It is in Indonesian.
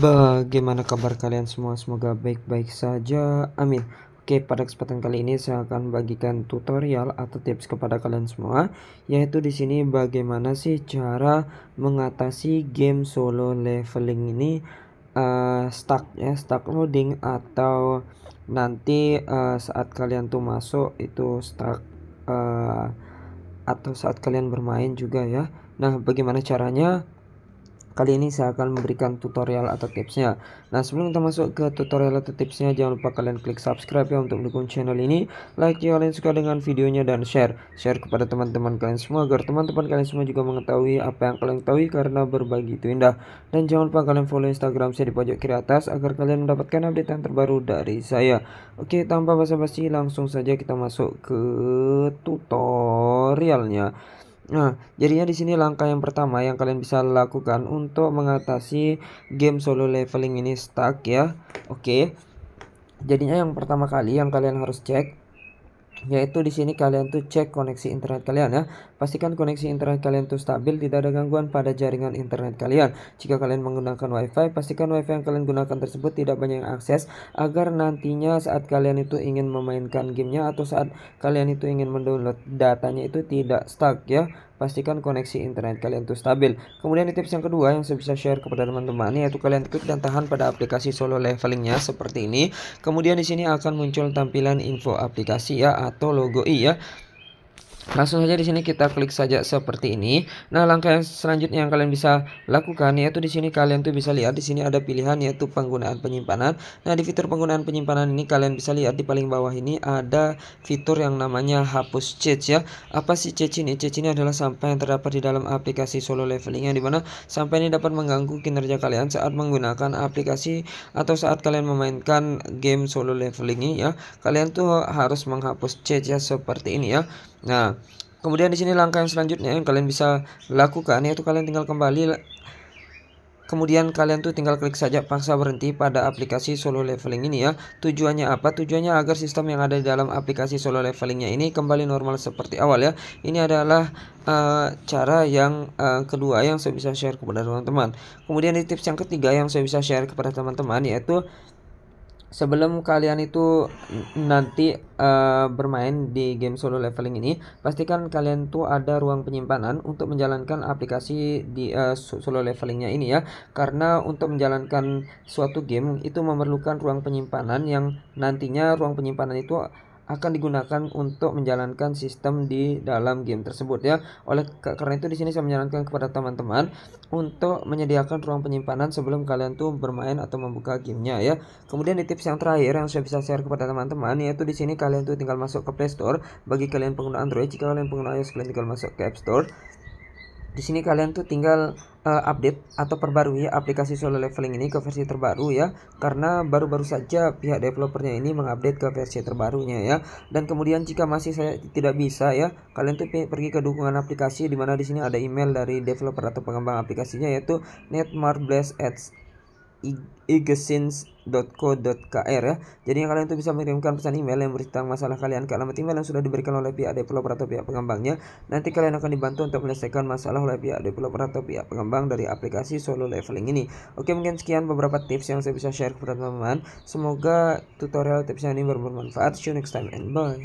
Bagaimana kabar kalian semua? Semoga baik-baik saja. Amin. Oke, pada kesempatan kali ini saya akan bagikan tutorial atau tips kepada kalian semua, yaitu di sini bagaimana sih cara mengatasi game solo leveling ini uh, stuck ya, stuck loading atau nanti uh, saat kalian tuh masuk itu stuck uh, atau saat kalian bermain juga ya. Nah, bagaimana caranya? Kali ini saya akan memberikan tutorial atau tipsnya. Nah, sebelum kita masuk ke tutorial atau tipsnya, jangan lupa kalian klik subscribe ya untuk mendukung channel ini. Like jika ya, kalian suka dengan videonya dan share. Share kepada teman-teman kalian semua agar teman-teman kalian semua juga mengetahui apa yang kalian ketahui karena berbagi itu indah. Dan jangan lupa kalian follow Instagram saya di pojok kiri atas agar kalian mendapatkan update yang terbaru dari saya. Oke, tanpa basa-basi langsung saja kita masuk ke tutorialnya. Nah, jadinya di sini langkah yang pertama yang kalian bisa lakukan untuk mengatasi game solo leveling ini stuck ya. Oke. Okay. Jadinya yang pertama kali yang kalian harus cek yaitu di sini kalian tuh cek koneksi internet kalian ya. Pastikan koneksi internet kalian tuh stabil, tidak ada gangguan pada jaringan internet kalian. Jika kalian menggunakan WiFi, pastikan WiFi yang kalian gunakan tersebut tidak banyak yang akses agar nantinya saat kalian itu ingin memainkan gamenya atau saat kalian itu ingin mendownload datanya itu tidak stuck ya pastikan koneksi internet kalian itu stabil. Kemudian di tips yang kedua yang saya bisa share kepada teman-teman yaitu kalian klik dan tahan pada aplikasi solo levelingnya seperti ini. Kemudian di sini akan muncul tampilan info aplikasi ya atau logo i ya. Langsung saja di sini kita klik saja seperti ini. Nah, langkah yang selanjutnya yang kalian bisa lakukan yaitu di sini kalian tuh bisa lihat di sini ada pilihan yaitu penggunaan penyimpanan. Nah, di fitur penggunaan penyimpanan ini kalian bisa lihat di paling bawah ini ada fitur yang namanya hapus cache ya. Apa sih cache ini? Cache ini adalah sampah yang terdapat di dalam aplikasi solo leveling yang dimana sampah ini dapat mengganggu kinerja kalian saat menggunakan aplikasi atau saat kalian memainkan game solo leveling ini ya. Kalian tuh harus menghapus cache ya seperti ini ya. Nah, kemudian di sini langkah yang selanjutnya yang kalian bisa lakukan yaitu kalian tinggal kembali Kemudian kalian tuh tinggal klik saja paksa berhenti pada aplikasi solo leveling ini ya. Tujuannya apa? Tujuannya agar sistem yang ada di dalam aplikasi solo levelingnya ini kembali normal seperti awal ya. Ini adalah uh, cara yang uh, kedua yang saya bisa share kepada teman-teman. Kemudian di tips yang ketiga yang saya bisa share kepada teman-teman yaitu sebelum kalian itu nanti uh, bermain di game solo leveling ini pastikan kalian tuh ada ruang penyimpanan untuk menjalankan aplikasi di uh, solo levelingnya ini ya karena untuk menjalankan suatu game itu memerlukan ruang penyimpanan yang nantinya ruang penyimpanan itu akan digunakan untuk menjalankan sistem di dalam game tersebut ya. Oleh karena itu di sini saya menyarankan kepada teman-teman untuk menyediakan ruang penyimpanan sebelum kalian tuh bermain atau membuka gamenya ya. Kemudian di tips yang terakhir yang saya bisa share kepada teman-teman yaitu di sini kalian tuh tinggal masuk ke Play Store bagi kalian pengguna Android jika kalian pengguna iOS kalian tinggal masuk ke App Store di sini kalian tuh tinggal uh, update atau perbarui ya aplikasi solo leveling ini ke versi terbaru ya karena baru-baru saja pihak developernya ini mengupdate ke versi terbarunya ya dan kemudian jika masih saya tidak bisa ya kalian tuh pergi ke dukungan aplikasi di mana di sini ada email dari developer atau pengembang aplikasinya yaitu netmarbles@ at .co.kr ya. Jadi kalian tuh bisa mengirimkan pesan email yang berita masalah kalian ke alamat email yang sudah diberikan oleh pihak developer atau pihak pengembangnya. Nanti kalian akan dibantu untuk menyelesaikan masalah oleh pihak developer atau pihak pengembang dari aplikasi solo leveling ini. Oke, mungkin sekian beberapa tips yang saya bisa share kepada teman-teman. Semoga tutorial tips ini bermanfaat. See you next time and bye.